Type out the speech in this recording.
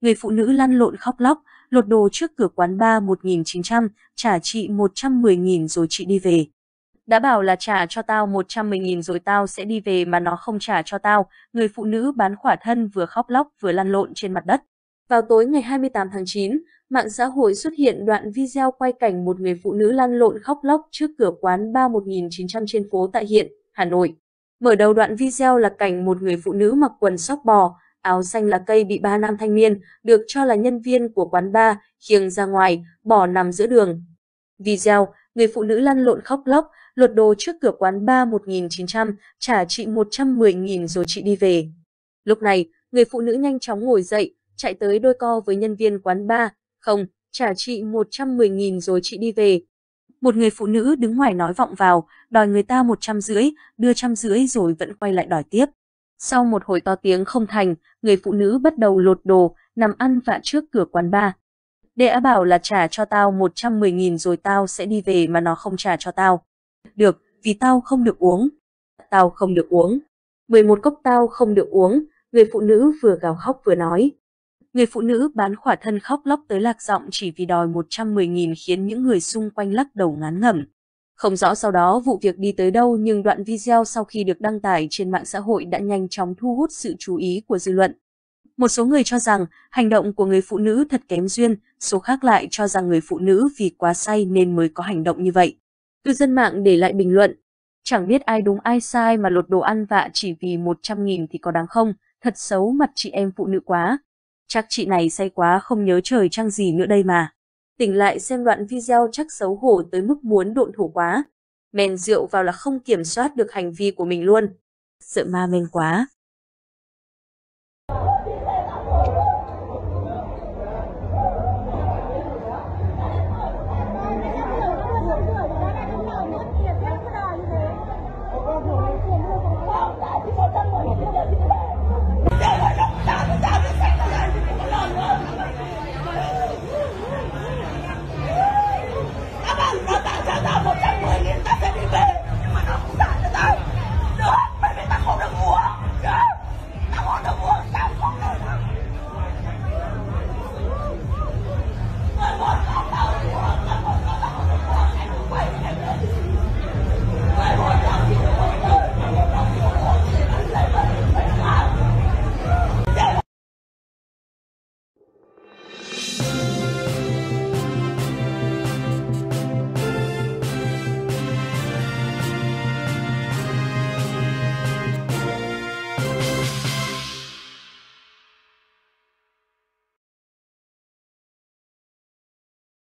Người phụ nữ lăn lộn khóc lóc, lột đồ trước cửa quán bar 1900, trả chị 110.000 rồi chị đi về. Đã bảo là trả cho tao 110.000 rồi tao sẽ đi về mà nó không trả cho tao, người phụ nữ bán khỏa thân vừa khóc lóc vừa lăn lộn trên mặt đất. Vào tối ngày 28 tháng 9, mạng xã hội xuất hiện đoạn video quay cảnh một người phụ nữ lăn lộn khóc lóc trước cửa quán ba 31900 trên phố Tại Hiện, Hà Nội. Mở đầu đoạn video là cảnh một người phụ nữ mặc quần sóc bò, Áo xanh là cây bị ba nam thanh niên, được cho là nhân viên của quán bar, khiêng ra ngoài, bỏ nằm giữa đường. Video, người phụ nữ lăn lộn khóc lóc, lột đồ trước cửa quán bar 1900, trả chị 110.000 rồi chị đi về. Lúc này, người phụ nữ nhanh chóng ngồi dậy, chạy tới đôi co với nhân viên quán bar, không, trả chị 110.000 rồi chị đi về. Một người phụ nữ đứng ngoài nói vọng vào, đòi người ta một trăm rưỡi, đưa trăm rưỡi rồi vẫn quay lại đòi tiếp. Sau một hồi to tiếng không thành, người phụ nữ bắt đầu lột đồ, nằm ăn vạ trước cửa quán bar. Đệ á bảo là trả cho tao 110.000 rồi tao sẽ đi về mà nó không trả cho tao. Được, vì tao không được uống. Tao không được uống. 11 cốc tao không được uống, người phụ nữ vừa gào khóc vừa nói. Người phụ nữ bán khỏa thân khóc lóc tới lạc giọng chỉ vì đòi 110.000 khiến những người xung quanh lắc đầu ngán ngẩm. Không rõ sau đó vụ việc đi tới đâu nhưng đoạn video sau khi được đăng tải trên mạng xã hội đã nhanh chóng thu hút sự chú ý của dư luận. Một số người cho rằng hành động của người phụ nữ thật kém duyên, số khác lại cho rằng người phụ nữ vì quá say nên mới có hành động như vậy. Cư dân mạng để lại bình luận, chẳng biết ai đúng ai sai mà lột đồ ăn vạ chỉ vì 100 nghìn thì có đáng không, thật xấu mặt chị em phụ nữ quá. Chắc chị này say quá không nhớ trời trăng gì nữa đây mà tỉnh lại xem đoạn video chắc xấu hổ tới mức muốn độn thổ quá. Men rượu vào là không kiểm soát được hành vi của mình luôn. Sợ ma men quá.